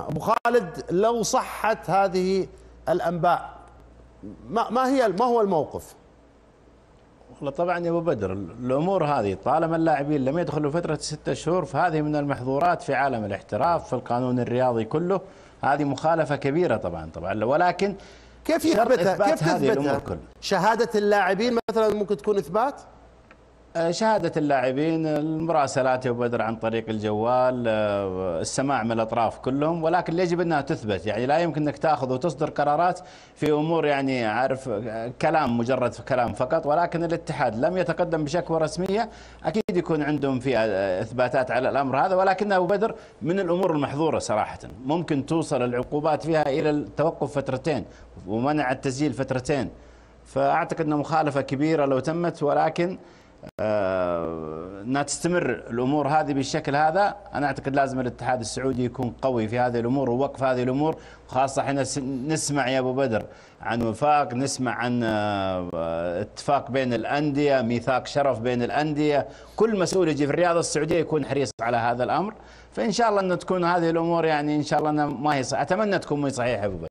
ابو خالد لو صحت هذه الانباء ما ما هي ما هو الموقف؟ والله طبعا يا ابو بدر الامور هذه طالما اللاعبين لم يدخلوا فتره ستة شهور فهذه من المحظورات في عالم الاحتراف في القانون الرياضي كله هذه مخالفه كبيره طبعا طبعا ولكن كيف يثبتها؟ كيف تثبتها؟ شهاده اللاعبين مثلا ممكن تكون اثبات؟ آه، شهادة اللاعبين المراسلات يا بدر عن طريق الجوال آه، السماع من الأطراف كلهم ولكن يجب أنها تثبت يعني لا يمكن أنك تأخذ وتصدر قرارات في أمور يعني عارف آه، كلام مجرد كلام فقط ولكن الاتحاد لم يتقدم بشكوى رسمية أكيد يكون عندهم في إثباتات على الأمر هذا ولكن أبو بدر من الأمور المحظورة صراحة ممكن توصل العقوبات فيها إلى التوقف فترتين ومنع التسجيل فترتين فأعتقد أنه مخالفة كبيرة لو تمت ولكن آه، انها تستمر الامور هذه بالشكل هذا انا اعتقد لازم الاتحاد السعودي يكون قوي في هذه الامور ووقف هذه الامور خاصه احنا نسمع يا ابو بدر عن وفاق نسمع عن آه، آه، اتفاق بين الانديه ميثاق شرف بين الانديه كل مسؤول يجي في الرياضه السعوديه يكون حريص على هذا الامر فان شاء الله ان تكون هذه الامور يعني ان شاء الله ما هي صحيح. اتمنى تكون صحيحه ابو بدر